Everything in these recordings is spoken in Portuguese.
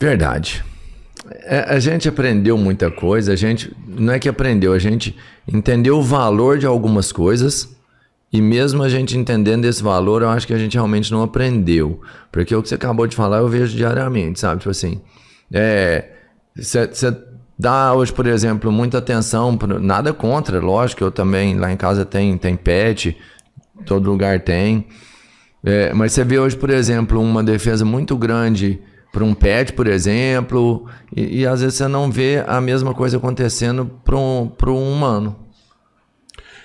Verdade. É, a gente aprendeu muita coisa, a gente não é que aprendeu, a gente entendeu o valor de algumas coisas. E mesmo a gente entendendo esse valor, eu acho que a gente realmente não aprendeu. Porque o que você acabou de falar eu vejo diariamente, sabe? Tipo assim, você é, dá hoje, por exemplo, muita atenção, pro, nada contra, lógico, eu também, lá em casa tem, tem pet, todo lugar tem. É, mas você vê hoje, por exemplo, uma defesa muito grande para um pet, por exemplo, e, e, às vezes você não vê a mesma coisa acontecendo para um, um humano.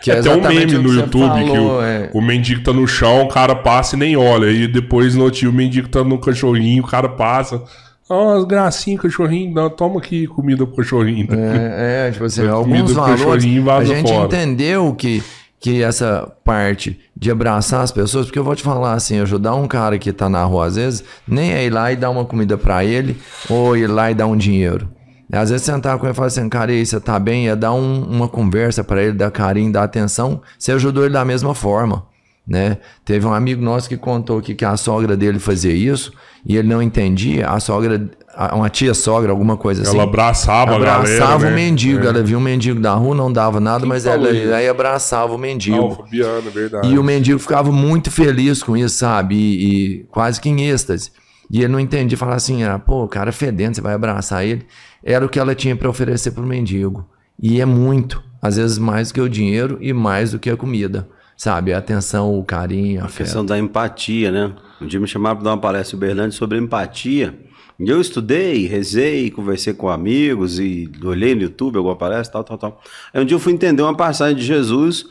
Que é, é tem um meme no YouTube falou, que o, é... o, mendigo tá no chão, o cara passa e nem olha. E depois no tio, o mendigo tá no cachorrinho, o cara passa. Ó, oh, gracinha, cachorrinho, dá toma aqui comida pro cachorrinho. É, é tipo assim, alguns valores. A gente fora. entendeu que que essa parte de abraçar as pessoas, porque eu vou te falar assim, ajudar um cara que está na rua às vezes, nem é ir lá e dar uma comida para ele ou ir lá e dar um dinheiro. Às vezes sentar com ele e falar assim, cara, aí, você tá bem? É dar um, uma conversa para ele, dar carinho, dar atenção. Você ajudou ele da mesma forma. Né? Teve um amigo nosso que contou que, que a sogra dele fazia isso e ele não entendia. A sogra, uma tia sogra, alguma coisa assim. Ela abraçava, abraçava a galera, o né? mendigo. É. Ela via um mendigo da rua, não dava nada, Quem mas ela isso? aí abraçava o mendigo. verdade. E o mendigo ficava muito feliz com isso, sabe? E, e quase que em êxtase. E ele não entendia, falava assim: ah, pô, o cara é fedendo, você vai abraçar ele. Era o que ela tinha para oferecer pro mendigo. E é muito, às vezes mais do que o dinheiro e mais do que a comida sabe? A atenção, o carinho, a, a questão da empatia, né? Um dia me chamaram para dar uma palestra em Uberlândia sobre empatia. E eu estudei, rezei, conversei com amigos e olhei no YouTube alguma palestra, tal, tal, tal. Aí um dia eu fui entender uma passagem de Jesus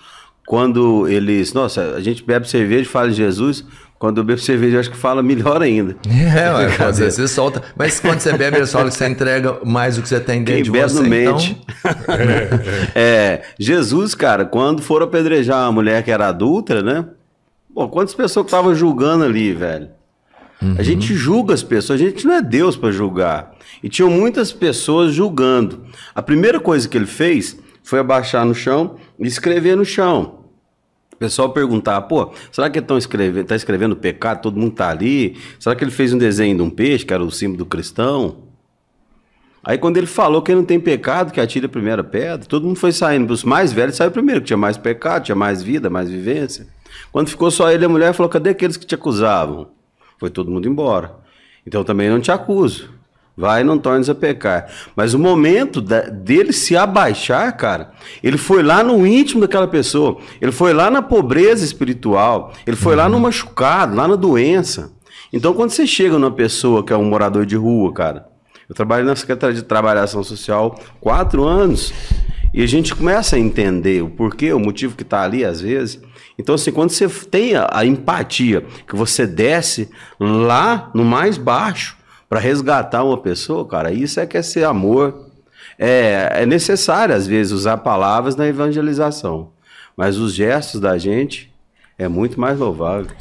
quando eles... Nossa, a gente bebe cerveja e fala de Jesus... Quando eu bebo cerveja, eu acho que fala melhor ainda. É, ué, você, assim, solta. Mas quando você bebe, eu falo que você entrega mais do que você tem dentro Quem de bebe você. então... mente. é, Jesus, cara, quando foram apedrejar uma mulher que era adulta, né? Pô, quantas pessoas estavam julgando ali, velho? Uhum. A gente julga as pessoas, a gente não é Deus para julgar. E tinham muitas pessoas julgando. A primeira coisa que ele fez foi abaixar no chão e escrever no chão pessoal perguntar, pô, será que estão escrevendo, tá escrevendo pecado, todo mundo tá ali? Será que ele fez um desenho de um peixe, que era o símbolo do cristão? Aí quando ele falou que ele não tem pecado, que atira a primeira pedra, todo mundo foi saindo. Os mais velhos saíram primeiro, que tinha mais pecado, tinha mais vida, mais vivência. Quando ficou só ele e a mulher, falou, cadê aqueles que te acusavam? Foi todo mundo embora. Então também não te acuso. Vai, não tornes a pecar. Mas o momento da, dele se abaixar, cara, ele foi lá no íntimo daquela pessoa, ele foi lá na pobreza espiritual, ele foi uhum. lá no uhum. machucado, lá na doença. Então, quando você chega numa pessoa que é um morador de rua, cara, eu trabalho na Secretaria de Trabalhação Social quatro anos e a gente começa a entender o porquê, o motivo que está ali às vezes. Então, assim, quando você tem a, a empatia, que você desce lá no mais baixo, para resgatar uma pessoa, cara, isso é que é ser amor. É, é necessário, às vezes, usar palavras na evangelização, mas os gestos da gente é muito mais louvável.